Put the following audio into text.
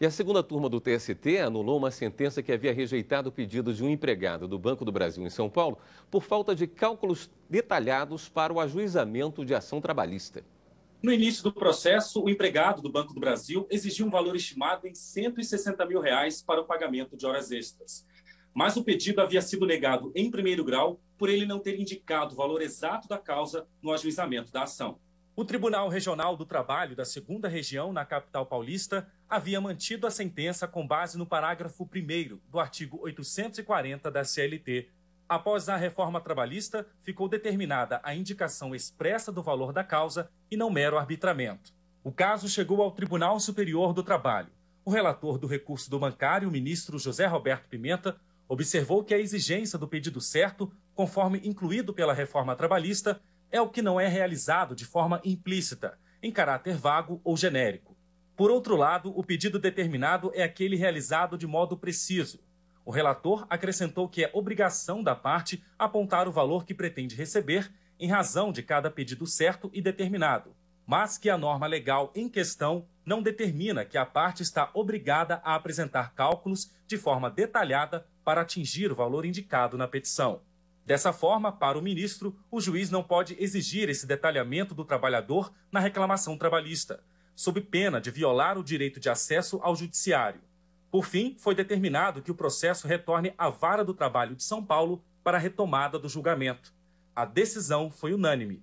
E a segunda turma do TST anulou uma sentença que havia rejeitado o pedido de um empregado do Banco do Brasil em São Paulo por falta de cálculos detalhados para o ajuizamento de ação trabalhista. No início do processo, o empregado do Banco do Brasil exigiu um valor estimado em 160 mil reais para o pagamento de horas extras. Mas o pedido havia sido negado em primeiro grau por ele não ter indicado o valor exato da causa no ajuizamento da ação. O Tribunal Regional do Trabalho da Segunda Região, na capital paulista, havia mantido a sentença com base no parágrafo 1 do artigo 840 da CLT. Após a reforma trabalhista, ficou determinada a indicação expressa do valor da causa e não mero arbitramento. O caso chegou ao Tribunal Superior do Trabalho. O relator do recurso do bancário, o ministro José Roberto Pimenta, observou que a exigência do pedido certo, conforme incluído pela reforma trabalhista, é o que não é realizado de forma implícita, em caráter vago ou genérico. Por outro lado, o pedido determinado é aquele realizado de modo preciso. O relator acrescentou que é obrigação da parte apontar o valor que pretende receber em razão de cada pedido certo e determinado, mas que a norma legal em questão não determina que a parte está obrigada a apresentar cálculos de forma detalhada para atingir o valor indicado na petição. Dessa forma, para o ministro, o juiz não pode exigir esse detalhamento do trabalhador na reclamação trabalhista, sob pena de violar o direito de acesso ao judiciário. Por fim, foi determinado que o processo retorne à Vara do Trabalho de São Paulo para a retomada do julgamento. A decisão foi unânime.